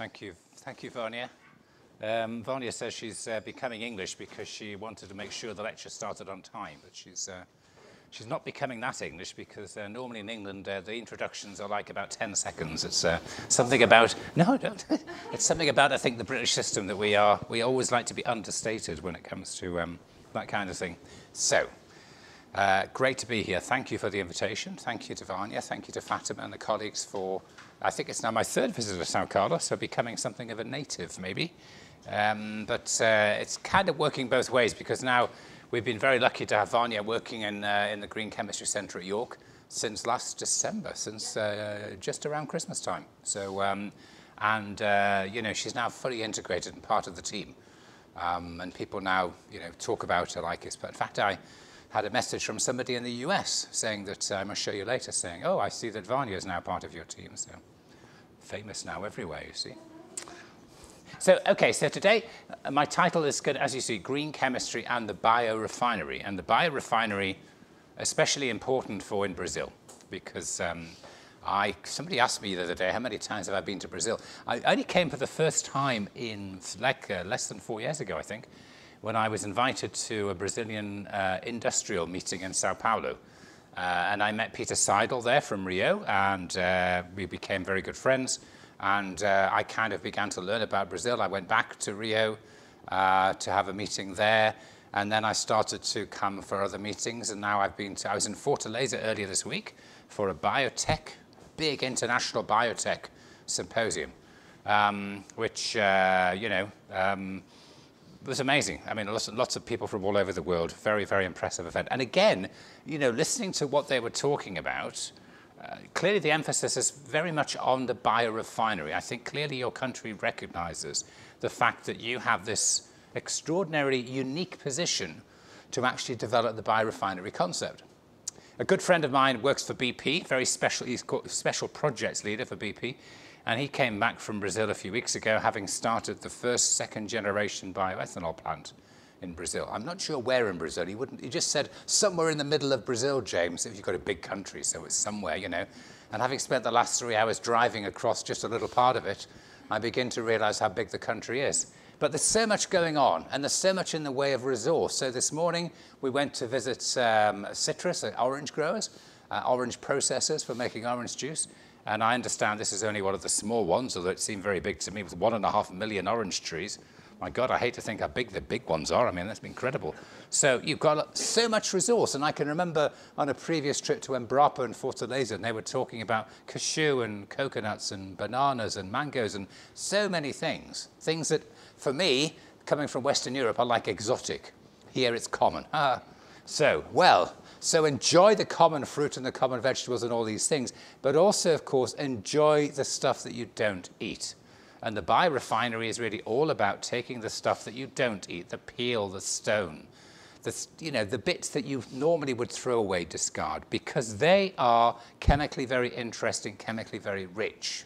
Thank you. Thank you, Vanya. Um, Vanya says she's uh, becoming English because she wanted to make sure the lecture started on time, but she's, uh, she's not becoming that English because uh, normally in England uh, the introductions are like about 10 seconds. It's uh, something about, no, don't. it's something about, I think, the British system that we are, we always like to be understated when it comes to um, that kind of thing. So, uh, great to be here. Thank you for the invitation. Thank you to Vanya. Thank you to Fatima and the colleagues for I think it's now my third visit to San Carlos, so becoming something of a native, maybe. Um, but uh, it's kind of working both ways because now we've been very lucky to have Vanya working in, uh, in the Green Chemistry Centre at York since last December, since uh, just around Christmas time. So, um, and uh, you know, she's now fully integrated and part of the team. Um, and people now, you know, talk about her like this. But in fact, I had a message from somebody in the US saying that uh, I must show you later, saying, oh, I see that Vanya is now part of your team. So famous now everywhere, you see. So, okay, so today uh, my title is good, as you see, Green Chemistry and the Biorefinery. And the biorefinery, especially important for in Brazil, because um, I, somebody asked me the other day, how many times have I been to Brazil? I only came for the first time in like uh, less than four years ago, I think when I was invited to a Brazilian uh, industrial meeting in Sao Paulo. Uh, and I met Peter Seidel there from Rio, and uh, we became very good friends. And uh, I kind of began to learn about Brazil. I went back to Rio uh, to have a meeting there. And then I started to come for other meetings. And now I've been to, I was in Fortaleza earlier this week for a biotech, big international biotech symposium, um, which, uh, you know, um, was amazing. I mean, lots, lots of people from all over the world. Very, very impressive event. And again, you know, listening to what they were talking about, uh, clearly the emphasis is very much on the biorefinery. I think clearly your country recognizes the fact that you have this extraordinary, unique position to actually develop the biorefinery concept. A good friend of mine works for BP, very special, he's called special projects leader for BP. And he came back from Brazil a few weeks ago, having started the first second generation bioethanol plant in Brazil. I'm not sure where in Brazil. He wouldn't. He just said somewhere in the middle of Brazil, James. If you've got a big country, so it's somewhere, you know. And having spent the last three hours driving across just a little part of it, I begin to realise how big the country is. But there's so much going on, and there's so much in the way of resource. So this morning we went to visit um, citrus, uh, orange growers, uh, orange processors for making orange juice. And I understand this is only one of the small ones, although it seemed very big to me, with one and a half million orange trees. My God, I hate to think how big the big ones are. I mean, that's incredible. So you've got so much resource. And I can remember on a previous trip to Embrapa and Fortaleza, and they were talking about cashew and coconuts and bananas and mangoes and so many things. Things that, for me, coming from Western Europe, are like exotic. Here it's common. Uh, so, well, so enjoy the common fruit and the common vegetables and all these things, but also, of course, enjoy the stuff that you don't eat. And the biorefinery is really all about taking the stuff that you don't eat, the peel, the stone, the, you know, the bits that you normally would throw away, discard, because they are chemically very interesting, chemically very rich.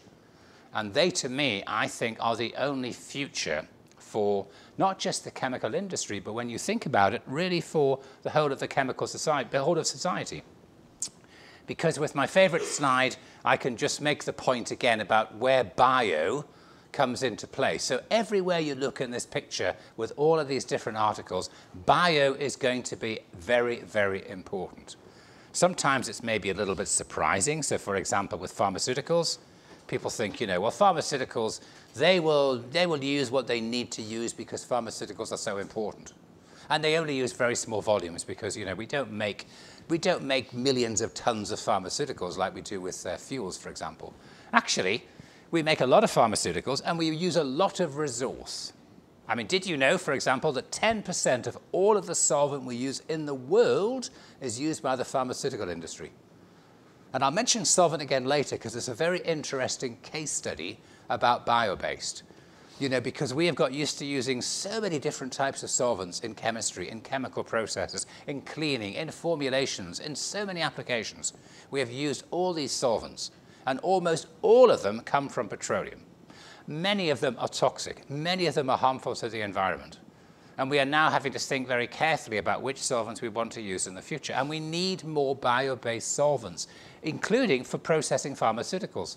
And they, to me, I think, are the only future for not just the chemical industry, but when you think about it, really for the whole of the chemical society, the whole of society. Because with my favorite slide, I can just make the point again about where bio comes into play. So everywhere you look in this picture with all of these different articles, bio is going to be very, very important. Sometimes it's maybe a little bit surprising. So for example, with pharmaceuticals, people think, you know, well, pharmaceuticals, they will, they will use what they need to use because pharmaceuticals are so important. And they only use very small volumes because, you know, we don't make, we don't make millions of tons of pharmaceuticals like we do with uh, fuels, for example. Actually, we make a lot of pharmaceuticals and we use a lot of resource. I mean, did you know, for example, that 10% of all of the solvent we use in the world is used by the pharmaceutical industry? And I'll mention solvent again later because it's a very interesting case study about bio-based. You know, because we have got used to using so many different types of solvents in chemistry, in chemical processes, in cleaning, in formulations, in so many applications. We have used all these solvents, and almost all of them come from petroleum. Many of them are toxic. Many of them are harmful to the environment. And we are now having to think very carefully about which solvents we want to use in the future. And we need more bio-based solvents, including for processing pharmaceuticals.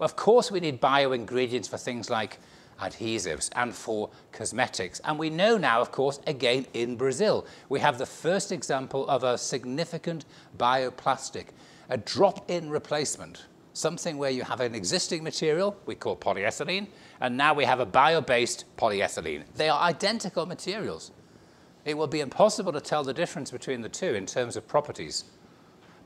Well, of course, we need bio ingredients for things like adhesives and for cosmetics. And we know now, of course, again in Brazil, we have the first example of a significant bioplastic, a drop-in replacement, something where you have an existing material we call polyethylene, and now we have a bio-based polyethylene. They are identical materials. It will be impossible to tell the difference between the two in terms of properties.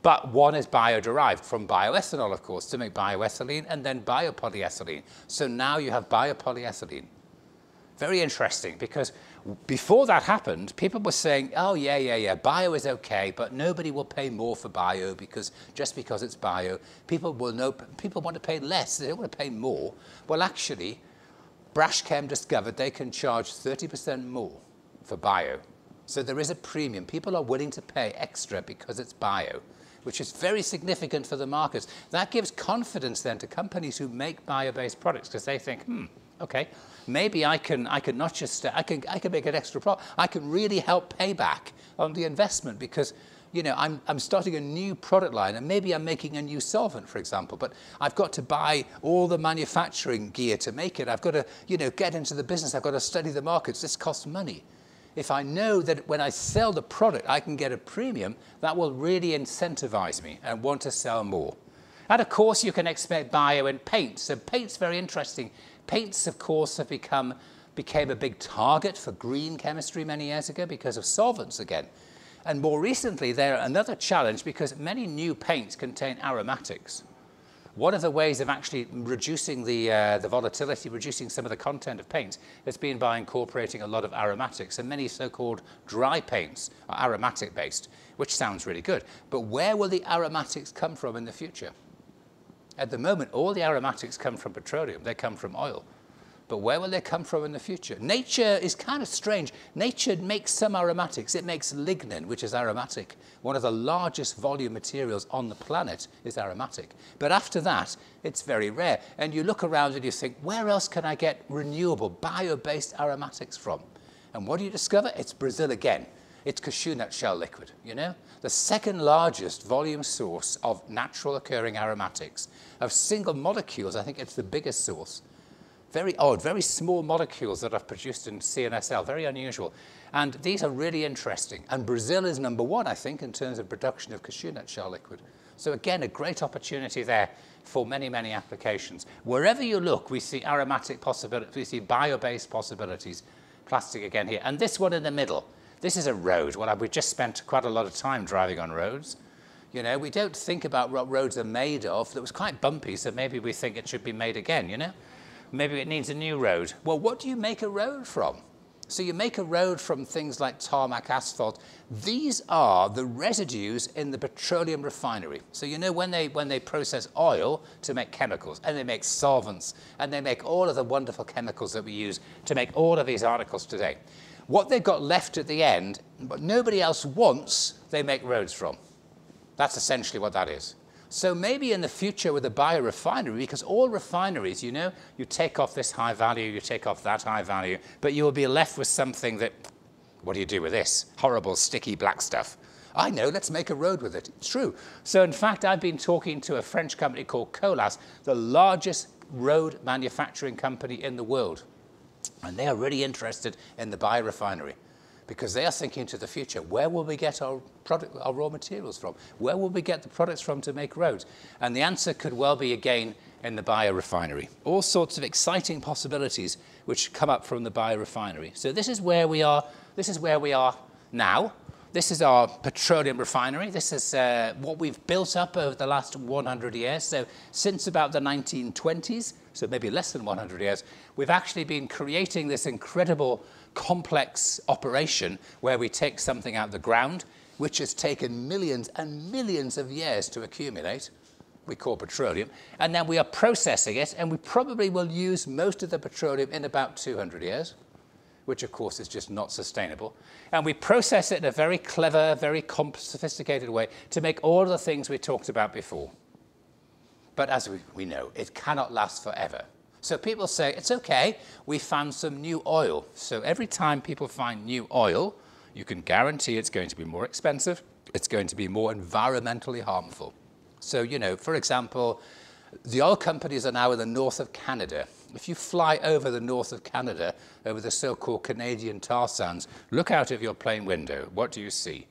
But one is bio-derived from bioethanol, of course, to make bioethylene and then biopolyethylene. So now you have biopolyethylene. Very interesting because before that happened, people were saying, oh, yeah, yeah, yeah, bio is okay, but nobody will pay more for bio because just because it's bio, people will know, people want to pay less, they don't want to pay more. Well, actually, Brashchem discovered they can charge 30% more for bio. So there is a premium. People are willing to pay extra because it's bio which is very significant for the markets. That gives confidence then to companies who make bio-based products because they think, hmm, okay, maybe I can, I can not just, I can, I can make an extra profit. I can really help pay back on the investment because you know, I'm, I'm starting a new product line and maybe I'm making a new solvent, for example, but I've got to buy all the manufacturing gear to make it. I've got to, you know, get into the business. I've got to study the markets. This costs money if I know that when I sell the product, I can get a premium, that will really incentivize me and want to sell more. And of course, you can expect bio and paint. So paint's very interesting. Paints, of course, have become became a big target for green chemistry many years ago because of solvents again. And more recently, they're another challenge because many new paints contain aromatics. One of the ways of actually reducing the, uh, the volatility, reducing some of the content of paints, has been by incorporating a lot of aromatics. And many so-called dry paints are aromatic-based, which sounds really good. But where will the aromatics come from in the future? At the moment, all the aromatics come from petroleum. They come from oil. But where will they come from in the future? Nature is kind of strange. Nature makes some aromatics. It makes lignin, which is aromatic. One of the largest volume materials on the planet is aromatic. But after that, it's very rare. And you look around and you think, where else can I get renewable, bio-based aromatics from? And what do you discover? It's Brazil again. It's cashew nut shell liquid, you know? The second largest volume source of natural occurring aromatics. Of single molecules, I think it's the biggest source very odd, very small molecules that are produced in CNSL, very unusual. And these are really interesting. And Brazil is number one, I think, in terms of production of cashew nut shell liquid. So again, a great opportunity there for many, many applications. Wherever you look, we see aromatic possibilities, we see bio-based possibilities, plastic again here. And this one in the middle, this is a road. Well, we've just spent quite a lot of time driving on roads. You know, we don't think about what roads are made of. That was quite bumpy, so maybe we think it should be made again, you know? maybe it needs a new road. Well, what do you make a road from? So you make a road from things like tarmac asphalt. These are the residues in the petroleum refinery. So you know when they, when they process oil to make chemicals and they make solvents and they make all of the wonderful chemicals that we use to make all of these articles today. What they've got left at the end, but nobody else wants, they make roads from. That's essentially what that is. So maybe in the future with a biorefinery, because all refineries, you know, you take off this high value, you take off that high value, but you will be left with something that, what do you do with this? Horrible, sticky black stuff. I know, let's make a road with it. It's true. So in fact, I've been talking to a French company called Colas, the largest road manufacturing company in the world. And they are really interested in the biorefinery because they are thinking to the future, where will we get our, product, our raw materials from? Where will we get the products from to make roads? And the answer could well be, again, in the biorefinery. All sorts of exciting possibilities which come up from the biorefinery. So this is where we are, this is where we are now, this is our petroleum refinery. This is uh, what we've built up over the last 100 years. So since about the 1920s, so maybe less than 100 years, we've actually been creating this incredible complex operation where we take something out of the ground, which has taken millions and millions of years to accumulate, we call petroleum, and then we are processing it, and we probably will use most of the petroleum in about 200 years which of course is just not sustainable. And we process it in a very clever, very sophisticated way to make all the things we talked about before. But as we, we know, it cannot last forever. So people say, it's okay, we found some new oil. So every time people find new oil, you can guarantee it's going to be more expensive, it's going to be more environmentally harmful. So, you know, for example, the oil companies are now in the north of Canada. If you fly over the north of Canada, over the so-called Canadian tar sands, look out of your plane window. What do you see?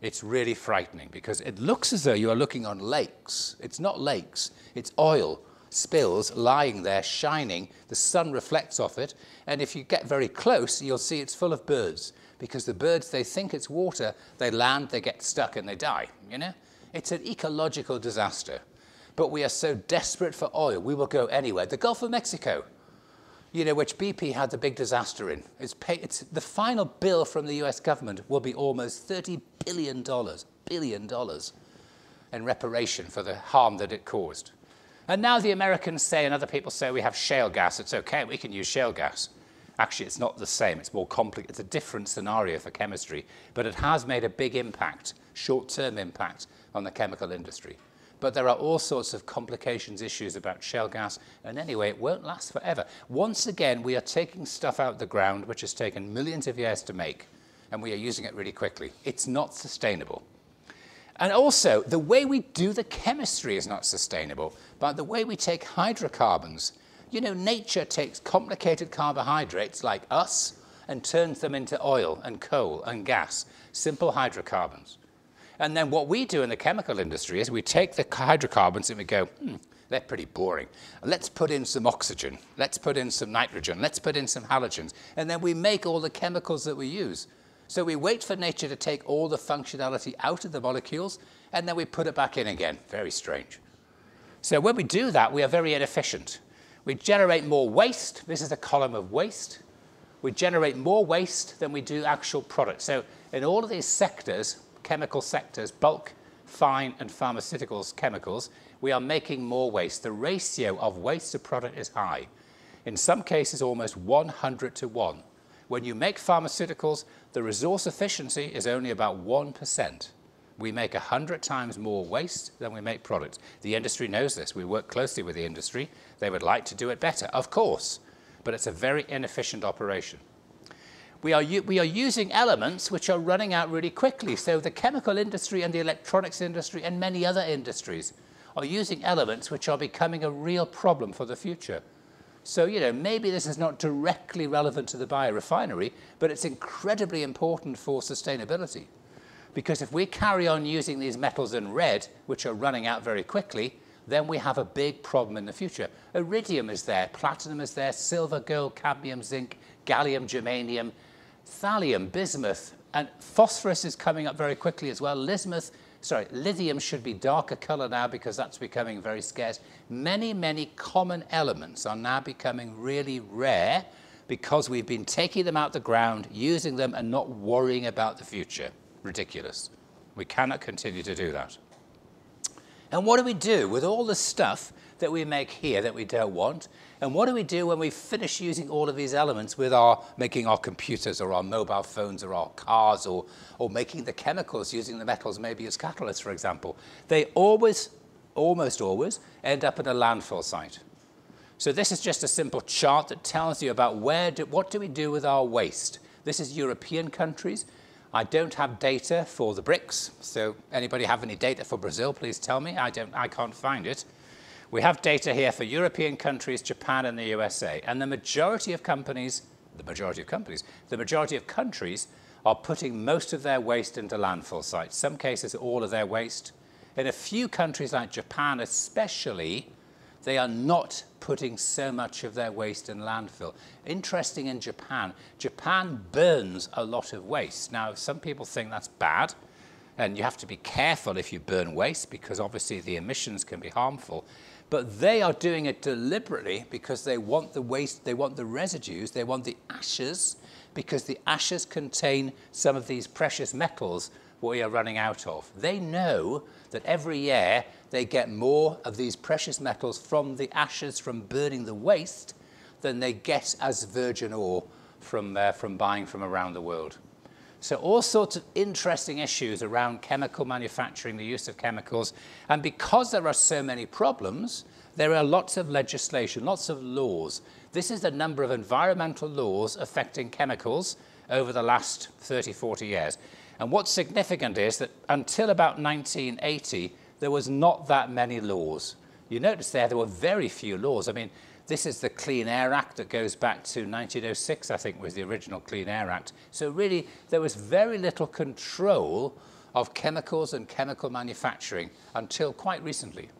It's really frightening because it looks as though you are looking on lakes. It's not lakes, it's oil spills lying there shining. The sun reflects off it. And if you get very close, you'll see it's full of birds because the birds, they think it's water, they land, they get stuck and they die, you know? It's an ecological disaster but we are so desperate for oil, we will go anywhere. The Gulf of Mexico, you know, which BP had the big disaster in. It's, pay, it's the final bill from the US government will be almost $30 billion, billion dollars in reparation for the harm that it caused. And now the Americans say, and other people say, we have shale gas. It's okay, we can use shale gas. Actually, it's not the same. It's more complicated. It's a different scenario for chemistry, but it has made a big impact, short-term impact, on the chemical industry but there are all sorts of complications, issues about shale gas, and anyway, it won't last forever. Once again, we are taking stuff out of the ground which has taken millions of years to make, and we are using it really quickly. It's not sustainable. And also, the way we do the chemistry is not sustainable, but the way we take hydrocarbons, you know, nature takes complicated carbohydrates like us and turns them into oil and coal and gas, simple hydrocarbons. And then what we do in the chemical industry is we take the hydrocarbons and we go, hmm, they're pretty boring. Let's put in some oxygen. Let's put in some nitrogen. Let's put in some halogens. And then we make all the chemicals that we use. So we wait for nature to take all the functionality out of the molecules, and then we put it back in again. Very strange. So when we do that, we are very inefficient. We generate more waste. This is a column of waste. We generate more waste than we do actual products. So in all of these sectors, chemical sectors, bulk, fine and pharmaceuticals chemicals, we are making more waste. The ratio of waste to product is high. In some cases, almost 100 to 1. When you make pharmaceuticals, the resource efficiency is only about 1%. We make 100 times more waste than we make product. The industry knows this. We work closely with the industry. They would like to do it better, of course, but it's a very inefficient operation we are, we are using elements which are running out really quickly. So the chemical industry and the electronics industry and many other industries are using elements which are becoming a real problem for the future. So, you know, maybe this is not directly relevant to the biorefinery, but it's incredibly important for sustainability. Because if we carry on using these metals in red, which are running out very quickly, then we have a big problem in the future. Iridium is there, platinum is there, silver, gold, cadmium, zinc, gallium, germanium, thallium, bismuth, and phosphorus is coming up very quickly as well. Lismuth, sorry, lithium should be darker color now because that's becoming very scarce. Many, many common elements are now becoming really rare because we've been taking them out the ground, using them, and not worrying about the future. Ridiculous. We cannot continue to do that. And what do we do with all the stuff that we make here that we don't want? And what do we do when we finish using all of these elements with our making our computers or our mobile phones or our cars or, or making the chemicals using the metals maybe as catalysts, for example? They always, almost always, end up in a landfill site. So this is just a simple chart that tells you about where do, what do we do with our waste. This is European countries. I don't have data for the BRICS, so anybody have any data for Brazil, please tell me. I, don't, I can't find it. We have data here for European countries, Japan, and the USA. And the majority of companies, the majority of companies, the majority of countries are putting most of their waste into landfill sites, some cases all of their waste. In a few countries like Japan especially, they are not putting so much of their waste in landfill. Interesting in Japan, Japan burns a lot of waste. Now, some people think that's bad, and you have to be careful if you burn waste because obviously the emissions can be harmful but they are doing it deliberately because they want the waste, they want the residues, they want the ashes, because the ashes contain some of these precious metals we are running out of. They know that every year they get more of these precious metals from the ashes from burning the waste than they get as virgin ore from, uh, from buying from around the world. So all sorts of interesting issues around chemical manufacturing, the use of chemicals. And because there are so many problems, there are lots of legislation, lots of laws. This is the number of environmental laws affecting chemicals over the last 30, 40 years. And what's significant is that until about 1980, there was not that many laws. You notice there, there were very few laws. I mean, this is the Clean Air Act that goes back to 1906, I think, was the original Clean Air Act. So really, there was very little control of chemicals and chemical manufacturing until quite recently.